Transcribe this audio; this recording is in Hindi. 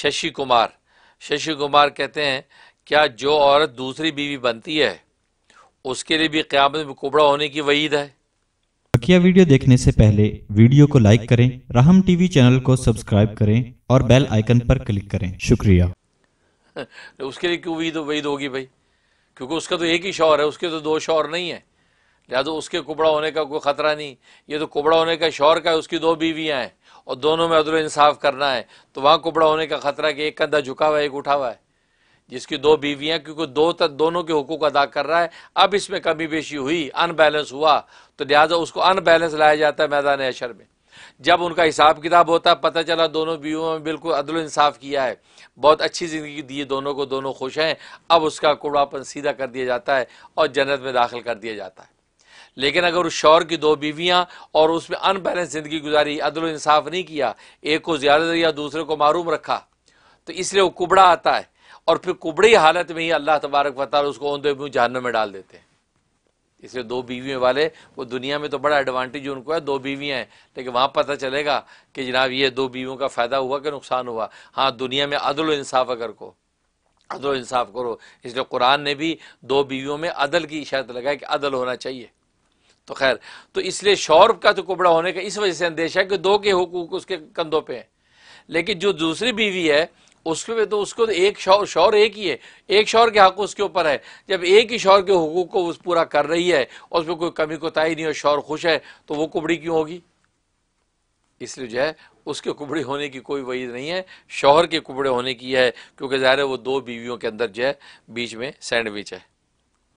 शशि कुमार शशि कुमार कहते हैं क्या जो औरत दूसरी बीवी बनती है उसके लिए भी क्यामत कुबड़ा होने की वहीद है बकिया वीडियो देखने से पहले वीडियो को लाइक करें राहम टीवी चैनल को सब्सक्राइब करें और बेल आइकन पर क्लिक करें शुक्रिया उसके लिए क्यों वहीद वहीद होगी भाई क्योंकि उसका तो एक ही शौर है उसके तो दो शौर नहीं है लिहाजा तो उसके कुबड़ा होने का कोई ख़तरा नहीं ये तो कुबड़ा होने का शौर का है उसकी दो बीवियाँ हैं और दोनों में अदल इंसाफ करना है तो वहाँ कुबड़ा होने का ख़तरा कि एक कंधा झुका हुआ है एक उठा हुआ है जिसकी दो बीवियाँ क्योंकि दो तक दोनों के हकूक अदा कर रहा है अब इसमें कमी बेशी हुई अनबैलेंस हुआ तो लिहाजा उसको अनबैलेंस लाया जाता है मैदान अशर में जब उनका हिसाब किताब होता है पता चला दोनों बीवियों में बिल्कुल अदल इंसाफ किया है बहुत अच्छी ज़िंदगी दी दोनों को दोनों खुश हैं अब उसका कुड़ापन सीधा कर दिया जाता है और जन्नत में दाखिल कर दिया जाता है लेकिन अगर उस शौर की दो बीवियाँ और उसमें अनबैलेंस ज़िंदगी गुजारी अदल इंसाफ नहीं किया एक को ज़्यादा दिया दूसरे को मारूम रखा तो इसलिए वो कुबड़ा आता है और फिर कुबड़ी हालत में ही अल्लाह तबारक वाल उसको ओंदे मुँह जहनों में डाल देते हैं इसलिए दो बीवियों वाले वो दुनिया में तो बड़ा एडवांटेज उनको है दो बीवियाँ हैं लेकिन वहाँ पता चलेगा कि जनाब ये दो बीवियों का फ़ायदा हुआ कि नुकसान हुआ हाँ दुनिया में अदल इंसाफ अगर को अदल इंसाफ करो इसलिए कुरान ने भी दो बीवियों में अदल की इशारत लगाई कि अदल होना चाहिए तो खैर तो इसलिए शौरभ का तो कुबड़ा होने का इस वजह से अंदेशा है कि दो के हकूक उसके कंधों पे हैं लेकिन जो दूसरी बीवी है उसके तो उसको तो एक शौर शौर एक ही है एक शौर के हक उसके ऊपर है जब एक ही शौर के हकूक को उस पूरा कर रही है और उसमें कोई कमी कोताही नहीं और शौर खुश है तो वो कुबड़ी क्यों होगी इसलिए जो है उसके कुबड़ी होने की कोई वही नहीं है शौहर के कुबड़े होने की है क्योंकि ज़ाहिर है वो दो बीवियों के अंदर जो है बीच में सैंडविच है